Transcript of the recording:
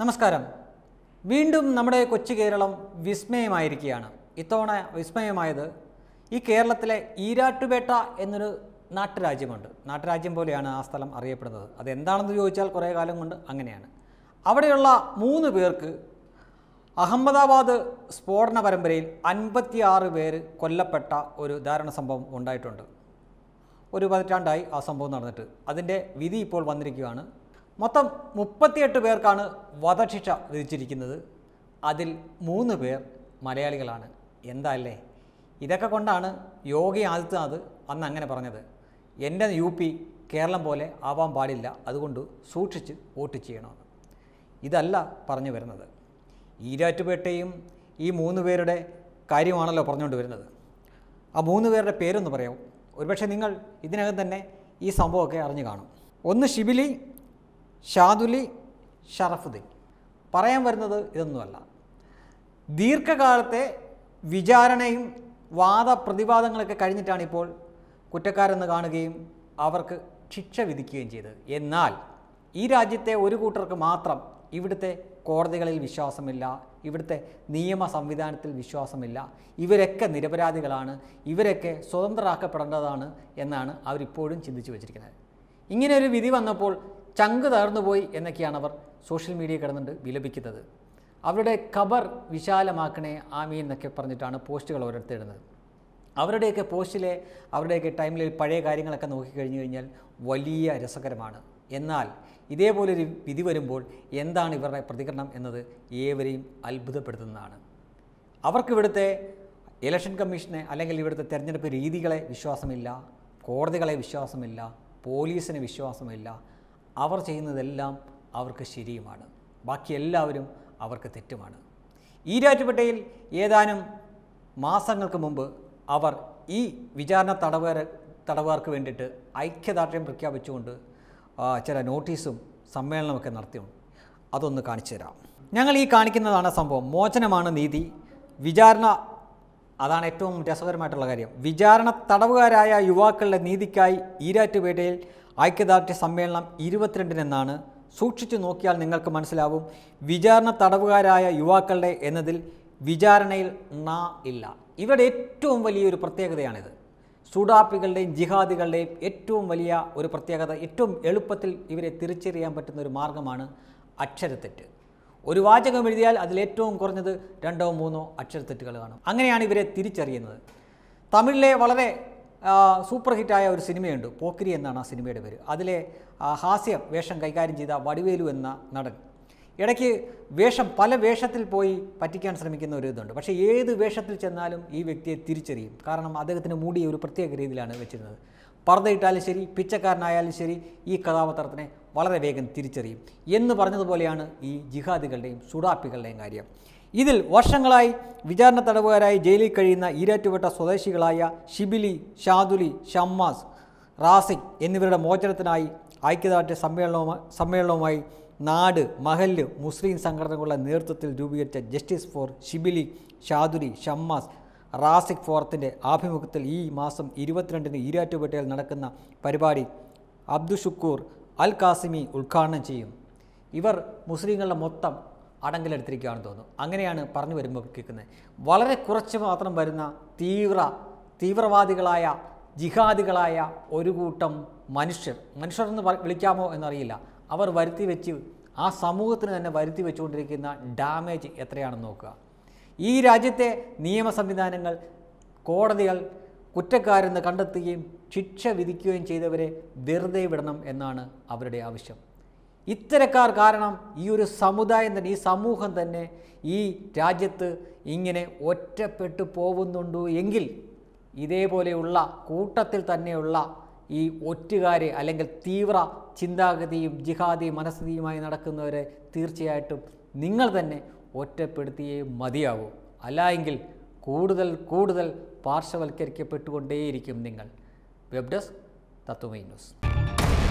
നമസ്കാരം വീണ്ടും നമ്മുടെ കൊച്ചു കേരളം വിസ്മയമായിരിക്കുകയാണ് ഇത്തവണ വിസ്മയമായത് ഈ കേരളത്തിലെ ഈരാട്ടുപേട്ട എന്നൊരു നാട്ടുരാജ്യമുണ്ട് നാട്ടുരാജ്യം പോലെയാണ് ആ സ്ഥലം അറിയപ്പെടുന്നത് അതെന്താണെന്ന് ചോദിച്ചാൽ കുറേ കാലം കൊണ്ട് അങ്ങനെയാണ് അവിടെയുള്ള മൂന്ന് പേർക്ക് അഹമ്മദാബാദ് സ്ഫോടന പരമ്പരയിൽ അൻപത്തിയാറ് പേര് കൊല്ലപ്പെട്ട ഒരു ധാരണ സംഭവം ഉണ്ടായിട്ടുണ്ട് ഒരു പതിറ്റാണ്ടായി ആ സംഭവം നടന്നിട്ട് അതിൻ്റെ വിധി ഇപ്പോൾ വന്നിരിക്കുകയാണ് മൊത്തം മുപ്പത്തിയെട്ട് പേർക്കാണ് വധശിക്ഷ വിധിച്ചിരിക്കുന്നത് അതിൽ മൂന്ന് പേർ മലയാളികളാണ് എന്താല്ലേ ഇതൊക്കെ കൊണ്ടാണ് യോഗി ആദിത്യനാഥ് അന്ന് അങ്ങനെ പറഞ്ഞത് എൻ്റെ യു പി കേരളം പോലെ ആവാൻ പാടില്ല അതുകൊണ്ട് സൂക്ഷിച്ച് വോട്ട് ചെയ്യണമെന്ന് ഇതല്ല പറഞ്ഞു വരുന്നത് ഈരാറ്റുപേട്ടയും ഈ മൂന്ന് പേരുടെ കാര്യമാണല്ലോ പറഞ്ഞുകൊണ്ട് വരുന്നത് ആ മൂന്ന് പേരുടെ പേരൊന്ന് പറയാം ഒരുപക്ഷെ നിങ്ങൾ ഇതിനകം തന്നെ ഈ സംഭവമൊക്കെ അറിഞ്ഞു കാണും ഒന്ന് ഷിബിലി ഷാദുലി ഷറഫുദ്ദീൻ പറയാൻ വരുന്നത് ഇതൊന്നുമല്ല ദീർഘകാലത്തെ വിചാരണയും വാദപ്രതിവാദങ്ങളൊക്കെ കഴിഞ്ഞിട്ടാണ് ഇപ്പോൾ കുറ്റക്കാരെന്ന് കാണുകയും അവർക്ക് ശിക്ഷ വിധിക്കുകയും ചെയ്തത് എന്നാൽ ഈ രാജ്യത്തെ ഒരു കൂട്ടർക്ക് മാത്രം ഇവിടുത്തെ കോടതികളിൽ വിശ്വാസമില്ല ഇവിടുത്തെ നിയമ സംവിധാനത്തിൽ വിശ്വാസമില്ല ഇവരൊക്കെ നിരപരാധികളാണ് ഇവരൊക്കെ സ്വതന്ത്രരാക്കപ്പെടേണ്ടതാണ് എന്നാണ് അവരിപ്പോഴും ചിന്തിച്ചു വച്ചിരിക്കുന്നത് ഇങ്ങനെ ഒരു വിധി വന്നപ്പോൾ ചങ്ക് തകർന്നുപോയി എന്നൊക്കെയാണ് അവർ സോഷ്യൽ മീഡിയ കിടന്നുകൊണ്ട് വിലപിക്കുന്നത് അവരുടെ കബർ വിശാലമാക്കണേ ആമീൻ എന്നൊക്കെ പറഞ്ഞിട്ടാണ് പോസ്റ്റുകൾ ഓരോരുത്തർ ഇടുന്നത് അവരുടെയൊക്കെ പോസ്റ്റിലെ അവരുടെയൊക്കെ ടൈമിലെ പഴയ കാര്യങ്ങളൊക്കെ നോക്കിക്കഴിഞ്ഞു കഴിഞ്ഞാൽ വലിയ രസകരമാണ് എന്നാൽ ഇതേപോലൊരു വിധി വരുമ്പോൾ എന്താണ് ഇവരുടെ പ്രതികരണം എന്നത് ഏവരെയും അത്ഭുതപ്പെടുത്തുന്നതാണ് അവർക്കിവിടുത്തെ ഇലക്ഷൻ കമ്മീഷനെ അല്ലെങ്കിൽ ഇവിടുത്തെ തെരഞ്ഞെടുപ്പ് രീതികളെ വിശ്വാസമില്ല കോടതികളെ വിശ്വാസമില്ല പോലീസിന് വിശ്വാസമില്ല അവർ ചെയ്യുന്നതെല്ലാം അവർക്ക് ശരിയുമാണ് ബാക്കി എല്ലാവരും അവർക്ക് തെറ്റുമാണ് ഈരാറ്റുപേട്ടയിൽ ഏതാനും മാസങ്ങൾക്ക് മുമ്പ് അവർ ഈ വിചാരണ തടവുക തടവുകാർക്ക് വേണ്ടിയിട്ട് ഐക്യദാർഢ്യം പ്രഖ്യാപിച്ചുകൊണ്ട് ചില നോട്ടീസും സമ്മേളനമൊക്കെ നടത്തിയുണ്ട് അതൊന്ന് കാണിച്ചു തരാം ഞങ്ങൾ ഈ കാണിക്കുന്നതാണ് സംഭവം മോചനമാണ് നീതി വിചാരണ അതാണ് ഏറ്റവും രസകരമായിട്ടുള്ള കാര്യം വിചാരണ തടവുകാരായ യുവാക്കളുടെ നീതിക്കായി ഈരാറ്റുപേട്ടയിൽ ഐക്യദാർഢ്യ സമ്മേളനം ഇരുപത്തിരണ്ടിനെന്നാണ് സൂക്ഷിച്ചു നോക്കിയാൽ നിങ്ങൾക്ക് മനസ്സിലാവും വിചാരണ തടവുകാരായ യുവാക്കളുടെ എന്നതിൽ വിചാരണയിൽ നാ ഇല്ല ഇവരുടെ ഏറ്റവും വലിയൊരു പ്രത്യേകതയാണിത് സുഡാപ്പികളുടെയും ജിഹാദികളുടെയും ഏറ്റവും വലിയ ഒരു പ്രത്യേകത ഏറ്റവും എളുപ്പത്തിൽ ഇവരെ തിരിച്ചറിയാൻ പറ്റുന്ന ഒരു മാർഗമാണ് അക്ഷരത്തെറ്റ് ഒരു വാചകം എഴുതിയാൽ അതിലേറ്റവും കുറഞ്ഞത് രണ്ടോ മൂന്നോ അക്ഷരത്തെറ്റുകൾ കാണും അങ്ങനെയാണ് ഇവരെ തിരിച്ചറിയുന്നത് തമിഴിലെ വളരെ സൂപ്പർ ഹിറ്റായ ഒരു സിനിമയുണ്ട് പോക്കിരി എന്നാണ് ആ സിനിമയുടെ പേര് അതിലെ ഹാസ്യം വേഷം കൈകാര്യം ചെയ്ത വടിവേലു എന്ന നടൻ ഇടയ്ക്ക് വേഷം പല വേഷത്തിൽ പോയി പറ്റിക്കാൻ ശ്രമിക്കുന്ന ഒരു ഇതുണ്ട് പക്ഷേ ഏത് വേഷത്തിൽ ചെന്നാലും ഈ വ്യക്തിയെ തിരിച്ചറിയും കാരണം അദ്ദേഹത്തിന് മൂടി ഒരു പ്രത്യേക രീതിയിലാണ് വെച്ചിരുന്നത് പർദ്ദയിട്ടാലും ശരി പിച്ചക്കാരനായാലും ശരി ഈ കഥാപാത്രത്തിനെ വളരെ വേഗം തിരിച്ചറിയും എന്ന് പറഞ്ഞതുപോലെയാണ് ഈ ജിഹാദികളുടെയും സുഡാപ്പികളുടെയും കാര്യം ഇതിൽ വർഷങ്ങളായി വിചാരണ തടവുകാരായി ജയിലിൽ കഴിയുന്ന ഈരാറ്റുപേട്ട സ്വദേശികളായ ഷിബിലി ഷാദുലി ഷമ്മാസ് റാസിക് എന്നിവരുടെ മോചനത്തിനായി ഐക്യദാർഢ്യ സമ്മേളനവുമായി സമ്മേളനവുമായി നാട് മഹല്ല് മുസ്ലിം സംഘടനകളുടെ നേതൃത്വത്തിൽ രൂപീകരിച്ച ജസ്റ്റിസ് ഫോർ ഷിബിലി ഷാദുരി ഷമ്മാസ് റാസിക് ഫോറത്തിൻ്റെ ആഭിമുഖ്യത്തിൽ ഈ മാസം ഇരുപത്തിരണ്ടിന് ഈരാറ്റുപേട്ടയിൽ നടക്കുന്ന പരിപാടി അബ്ദുഷുക്കൂർ അൽ കാസിമി ഉദ്ഘാടനം ചെയ്യും ഇവർ മുസ്ലിങ്ങളുടെ മൊത്തം അടങ്കലെടുത്തിരിക്കുകയാണെന്ന് തോന്നുന്നു അങ്ങനെയാണ് പറഞ്ഞു വരുമ്പോൾ കേൾക്കുന്നത് വളരെ കുറച്ച് മാത്രം വരുന്ന തീവ്ര തീവ്രവാദികളായ ജിഹാദികളായ ഒരു കൂട്ടം മനുഷ്യർ മനുഷ്യർ എന്ന് വിളിക്കാമോ എന്നറിയില്ല അവർ വരുത്തി വെച്ച് ആ സമൂഹത്തിന് തന്നെ വരുത്തി വെച്ചുകൊണ്ടിരിക്കുന്ന ഡാമേജ് എത്രയാണെന്ന് നോക്കുക ഈ രാജ്യത്തെ നിയമ സംവിധാനങ്ങൾ കോടതികൾ കുറ്റക്കാരെന്ന് കണ്ടെത്തുകയും ശിക്ഷ വിധിക്കുകയും ചെയ്തവരെ വെറുതെ വിടണം എന്നാണ് അവരുടെ ആവശ്യം ഇത്തരക്കാർ കാരണം ഈ ഒരു സമുദായം തന്നെ ഈ സമൂഹം തന്നെ ഈ രാജ്യത്ത് ഇങ്ങനെ ഒറ്റപ്പെട്ടു പോകുന്നുണ്ടു എങ്കിൽ ഇതേപോലെയുള്ള കൂട്ടത്തിൽ തന്നെയുള്ള ഈ ഒറ്റുകാരെ അല്ലെങ്കിൽ തീവ്ര ചിന്താഗതിയും ജിഹാദിയും മനസ്ഥിതിയുമായി നടക്കുന്നവരെ തീർച്ചയായിട്ടും നിങ്ങൾ തന്നെ ഒറ്റപ്പെടുത്തിയേ മതിയാകൂ എങ്കിൽ കൂടുതൽ കൂടുതൽ പാർശ്വവൽക്കരിക്കപ്പെട്ടുകൊണ്ടേയിരിക്കും നിങ്ങൾ വെബ് ഡെസ്ക് തത്വമൈ ന്യൂസ്